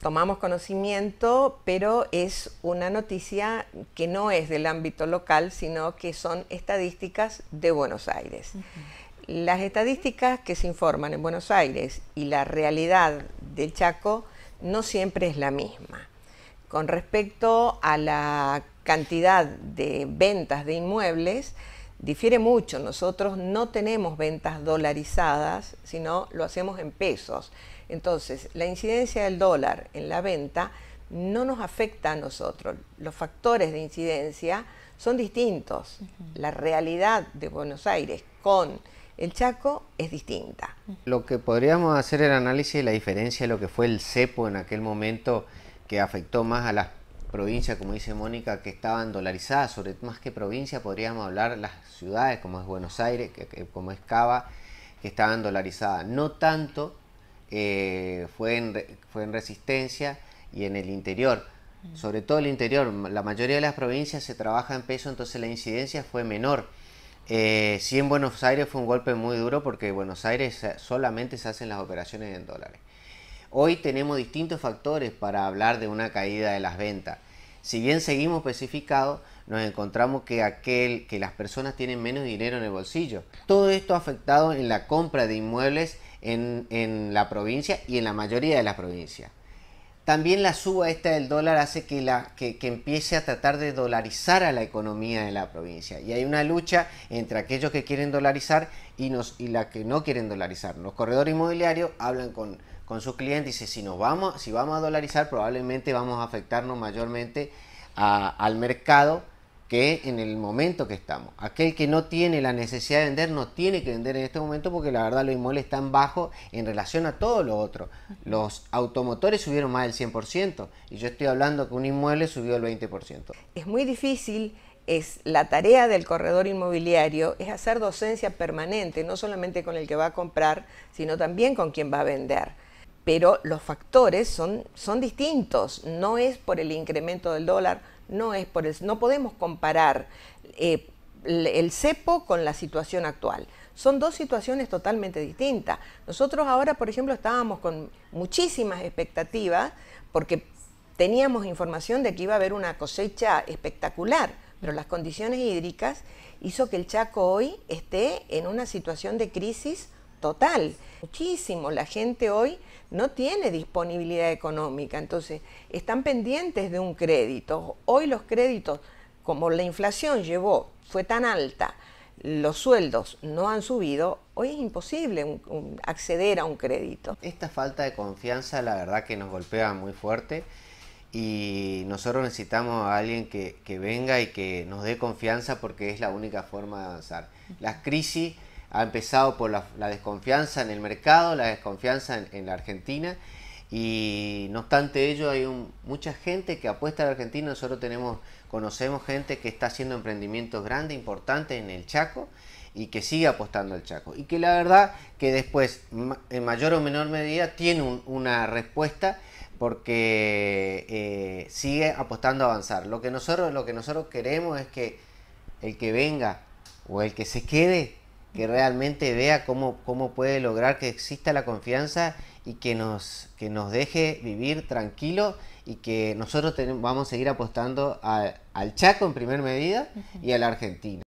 tomamos conocimiento, pero es una noticia que no es del ámbito local, sino que son estadísticas de Buenos Aires. Las estadísticas que se informan en Buenos Aires y la realidad del Chaco no siempre es la misma. Con respecto a la cantidad de ventas de inmuebles, difiere mucho. Nosotros no tenemos ventas dolarizadas, sino lo hacemos en pesos. Entonces, la incidencia del dólar en la venta no nos afecta a nosotros. Los factores de incidencia son distintos. La realidad de Buenos Aires con el Chaco es distinta. Lo que podríamos hacer el análisis de la diferencia de lo que fue el cepo en aquel momento que afectó más a las provincias, como dice Mónica, que estaban dolarizadas, sobre más que provincia podríamos hablar las ciudades como es Buenos Aires, como es Cava, que estaban dolarizadas. No tanto eh, fue, en, fue en Resistencia y en el interior. Sobre todo el interior, la mayoría de las provincias se trabaja en peso, entonces la incidencia fue menor. Eh, si en Buenos Aires fue un golpe muy duro porque en Buenos Aires solamente se hacen las operaciones en dólares. Hoy tenemos distintos factores para hablar de una caída de las ventas. Si bien seguimos especificados, nos encontramos que, aquel, que las personas tienen menos dinero en el bolsillo. Todo esto ha afectado en la compra de inmuebles en, la provincia y en la mayoría de las provincias. También la suba esta del dólar hace que, la, que, empiece a tratar de dolarizar a la economía de la provincia. Y hay una lucha entre aquellos que quieren dolarizar y, nos, y la que no quieren dolarizar. Los corredores inmobiliarios hablan con, con sus clientes y dicen, si, nos vamos, si vamos a dolarizar probablemente vamos a afectarnos mayormente al mercado que en el momento que estamos. Aquel que no tiene la necesidad de vender no tiene que vender en este momento porque la verdad los inmuebles están bajos en relación a todo lo otro. Los automotores subieron más del 100% y yo estoy hablando que un inmueble subió el 20%. Es muy difícil es la tarea del corredor inmobiliario es hacer docencia permanente, no solamente con el que va a comprar, sino también con quien va a vender pero los factores son, distintos. No es por el incremento del dólar, no es No podemos comparar eh, el cepo con la situación actual. Son dos situaciones totalmente distintas. Nosotros ahora, por ejemplo, estábamos con muchísimas expectativas porque teníamos información de que iba a haber una cosecha espectacular, pero las condiciones hídricas hizo que el Chaco hoy esté en una situación de crisis total. Muchísimo, la gente hoy no tiene disponibilidad económica, entonces están pendientes de un crédito. Hoy los créditos, como la inflación llevó, fue tan alta, los sueldos no han subido, hoy es imposible acceder a un crédito. Esta falta de confianza la verdad que nos golpea muy fuerte y nosotros necesitamos a alguien que, que venga y que nos dé confianza porque es la única forma de avanzar. Las crisis ha empezado por la, desconfianza en el mercado, la desconfianza en, la Argentina. Y no obstante ello, hay mucha gente que apuesta a la Argentina. Nosotros tenemos, conocemos gente que está haciendo emprendimientos grandes, importantes en el Chaco y que sigue apostando al Chaco. Y que la verdad que después, en mayor o menor medida, tiene una respuesta porque eh, sigue apostando a avanzar. Lo que, nosotros, lo que nosotros queremos es que el que venga o el que se quede que realmente vea cómo, cómo puede lograr que exista la confianza y que nos, que nos deje vivir tranquilo y que nosotros vamos a seguir apostando al Chaco en primer medida y a la Argentina.